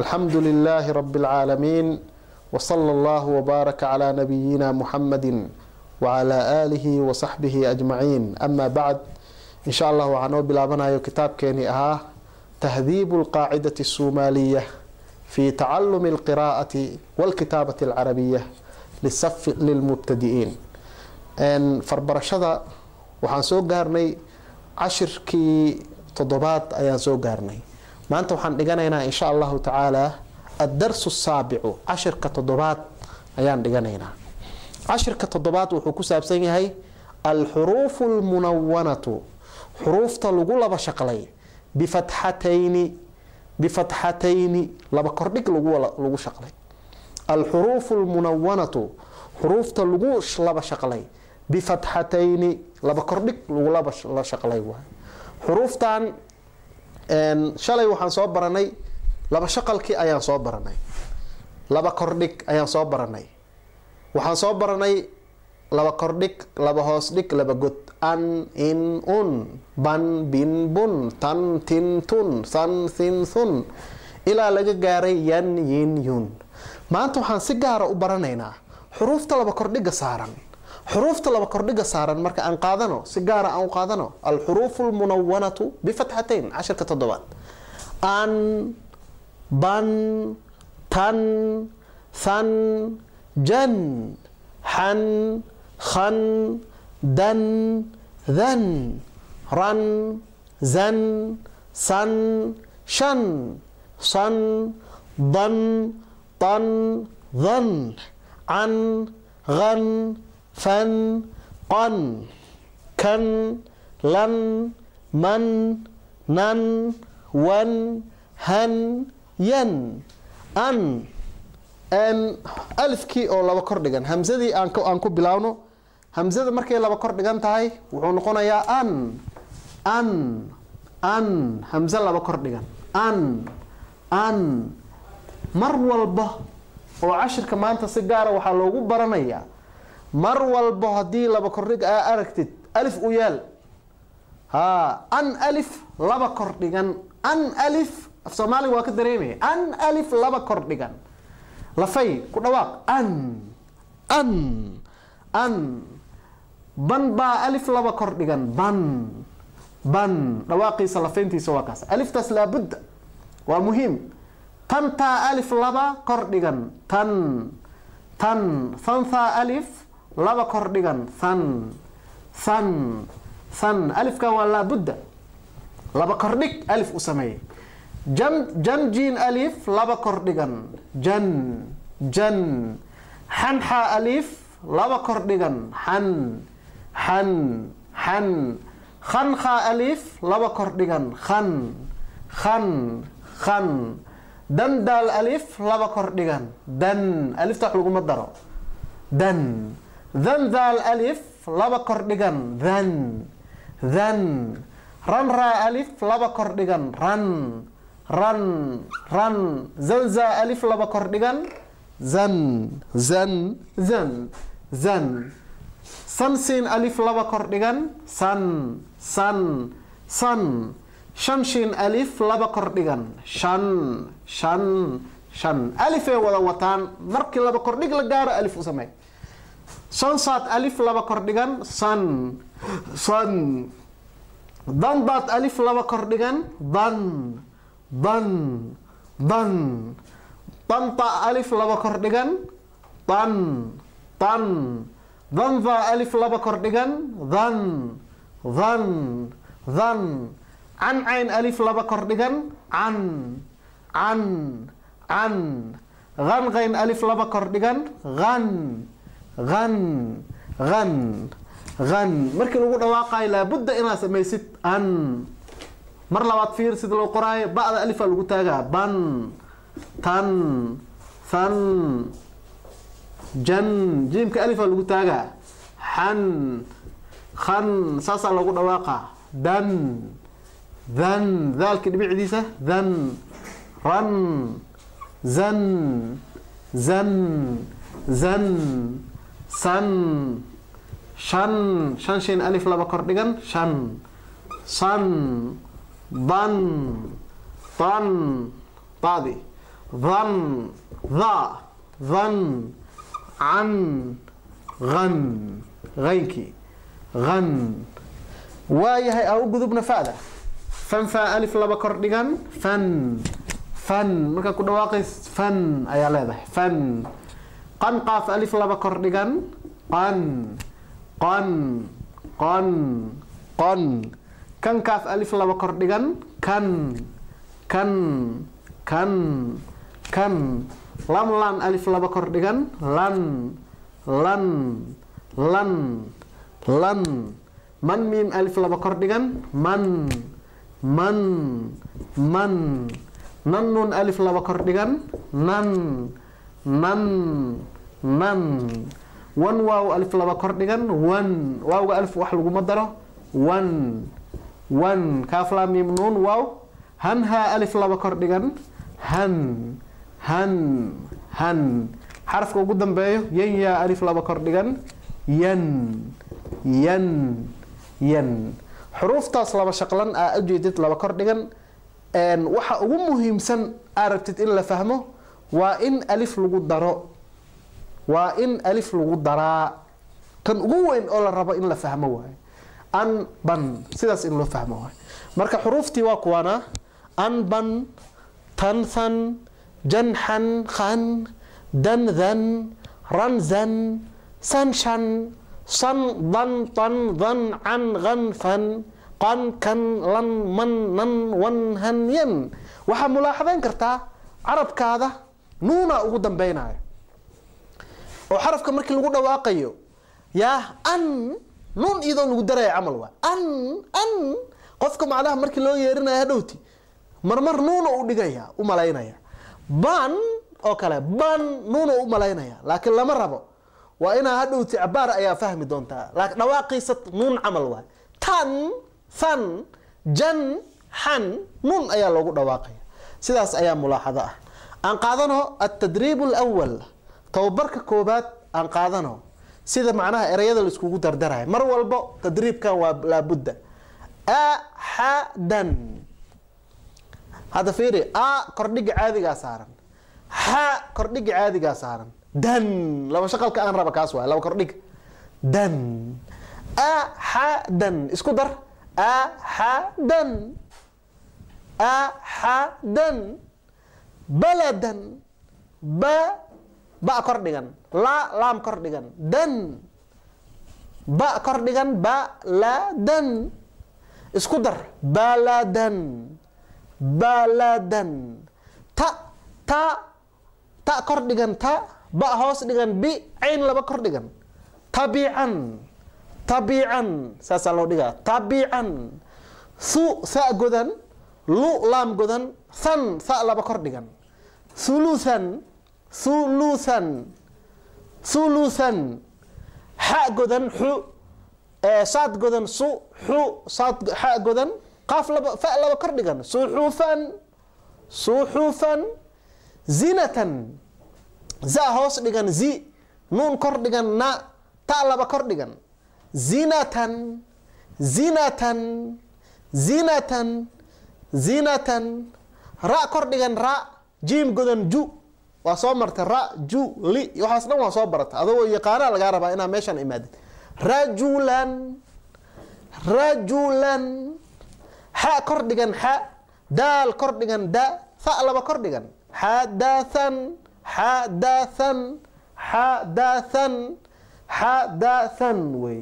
alxamdu lilaahi رب اlcaalamiin wsala allahu wbaaraka calaa nabiyina muxamadi wacalaa aalihi wa saxbihi ajmaciin amaa bacd in sha allah waxaa noo bilaabanayo kitaabkeenii ahaa tahdiibu alqaacidati asuumaaliya fi tacalumi alqiraa'ati walkitaabati alcarabiya lisafi lilmubtadi'iin farbarashada waxaan soo gaarnay cashirkii toddobaad ayaan soo gaarnay maanta waxaan dhiganaynaa insha allahu tacaala addarsu saabicu cashirka toddobaad ayaan dhiganaynaa cashirka toddobaad wuxuu ku saabsan yahay alxuruufu almunawanatu xuruufta lagu laba shaqlay bifatxatayni bifatxatayni laba kordhig lagu shaqlay alxuruufu almunawanatu xuruufta lagu laba shaqlay bifatxatayni laba kordhig lagu laba la shaqlay waay xuruuftan shalay waxaan soo baranay laba shaqalki ayaan soo baranay laba kordhig ayaan soo baranay waxaan soo baranay laba kordhig laba hoos dhig laba god an in un ban bin bun tan tin tun san thin thun ilaa laga gaaray yan yin yun maanta waxaan si gaara u baranaynaa xuruufta laba kordhiga saaran حروف تلا بكردقة صارا مركا أنقاذنو سيجارة أنقاذنو الحروف المنونة بفتحتين عشر كتدوات أن بن تن ثن جن حن خن دن ذن رن زن سن شن صن ضن طن ظن عن غن fan qon kan lan man nan an han yan alifkii oo laba kor dhigan hamsadii aan ku bilaawno hamsada markay laba kor dhigan tahay wuxuu noqonayaa an an an hamse laba kor dhigan an an mar walba oo cashirka maanta si gaara waxaa loogu baranayaa mar walbo haddii laba kordhig aa aragtid alif u yaal ha an alif laba kordhigan an alif af soomaaliga waa ka dareemaya an alif laba kordhigan lafay ku dhawaaq an an an ban baa alif laba kordhigan ban ban dhawaaqiisa lafayntiisa waa kaas aliftaas laabudda waa muhiim tantaa alif laba kordhigan tan tan tantaa alif laba kor dhigan san san san alifka waa laabudda laba kor-dhig alif u sameeyey jam jan jiin alif laba kor dhigan jan jan xan xaa alif laba kor dhigan xan xan xan khan khaa alif laba kor dhigan khan khan khan dan alif laba kor dhigan dan alifta wax laguma daro dan dan daal alif laba kordhigan than than ran raa alif laba kordhigan ran ran ran zanza alif laba kordhigan zan zan zan zan san siin alif laba kordhigan san san san shan alif laba kordhigan shan shan shan alifee wada wataan markii laba kordhig la gaaro alif u samey sansaad alif laba kordhigan san san dandaad alif laba kordhigan dan dan dan tanta alif laba kordhigan dan dan dandaa alif laba kordhigan dan dan dan can cayn alif laba kordhigan can can can han kayn alif laba kordhigan han an an an markii lagu dhawaaqaayo laabudda inaad samaysid an mar labaad fiir sida loo qoraayo ba'da alifaa lagu taagaa ban tan han jan jiimka alifaa lagu taagaa xan kan saasaa loogu dhawaaqaa dan dan daalka dhibicdiisa dan ran zan zan zan san shan shan shin alif laba kor dhigan shan san dan dan taadi dan da dan can an aynki an waayahay a u gudubna fada fanfa alif laba kor dhigan fan fan markaa ku dhawaaqays fan ayaa leedahay fan qan qaaf alif laba kor dhigan qan qan qon qon kan kaaf alif laba kor dhigan kan kan kan kan lam laan alif laba kor dhigan lan lan lan lan man miim alif laba kor dhigan man man man nan nuun alif laba kor dhigan nan nan nan wan waaw alif laba kor dhigan wan waawga alif wax laguma daro wan wan kaaflamim nuun waaw han haa alif laba kor dhigan han han han xarafka ugu dambeeyo yan yaa alif laba kor dhigan yan yan yan xuruuftaas laba shaqlan aa ujeedid laba kor dhigan waxa ugu muhiimsan aa rabtid in la fahmo waa in alif lagu daro waa in alif lagu daraa tan ugu weyn oo la rabo in la fahmo waayo an ban sidaas in loo fahmo waayo marka xuruuftii waa kuwana an ban tanhan janxan khan dandan ranzan sanshan san dan tan dan can kanfan qan kan lan man nan wan han yan waxaa mulaaxadayn kartaa carabkaada nuuna ugu dambaynayo oo xarafka markii lagu dhawaaqayo yaa an nuun iyadoon lagu daraya camal waa an an qofka macnaha markii loo yeerinaya hadhowti marmar nuuna u dhigaya u malaynaya ban oo kale ban nuuna u malaynaya laakiin lama rabo waa inaa hadhowti cabaar ayaa fahmi doontaa laakiin dhawaaqiisa nuun camal waa tan fan jan xan nuun ayaa loogu dhawaaqaya sidaas ayaa mulaaxado ah aan qaadano altadriib alawal tababarka koobaad aan qaadano sida macnaha erayada la iskugu dardaraya mar walbo tadriibkan waa laabudda axadan hadda fiiri a kordhiga caadigaa saaran xa kordhiga caadigaa saaran dan laba shaqalka aan raba kaas waay laba kordhiga dan axadan isku dar axadan axadan baladan ba ba kor dhigan la laam kor dhigan dan ba kor dhigan ba la dan isku dar baladan baladan ta ta ta kor dhigan ta ba hoos dhigan bi cayn laba kor dhigan tabiican tabiican saasaa loo dhigaa tabiican su sa godan lu laam godan than sa laba kor dhigan sulusan sulusan sulusan xa godan xu e, saad godan su xu saad xa godan qaaf laba fa laba kor dhigan suxufan suxufan zinatan za hoos dhigan zi nuun kor dhigan na ta laba kor dhigan zinatan zinatan zinatan zinatan ra kor dhigan ra jiim godan ju waa soo marta ra ju li waxaas dhan waa soo barata adagoo yaqaanaa lagaa rabaa inaa meeshaan imaadid rajulan rajulan xa kor dhigan xa daal kor dhigan da ha laba kor dhigan xadahan xadahan xadahan xadahan wey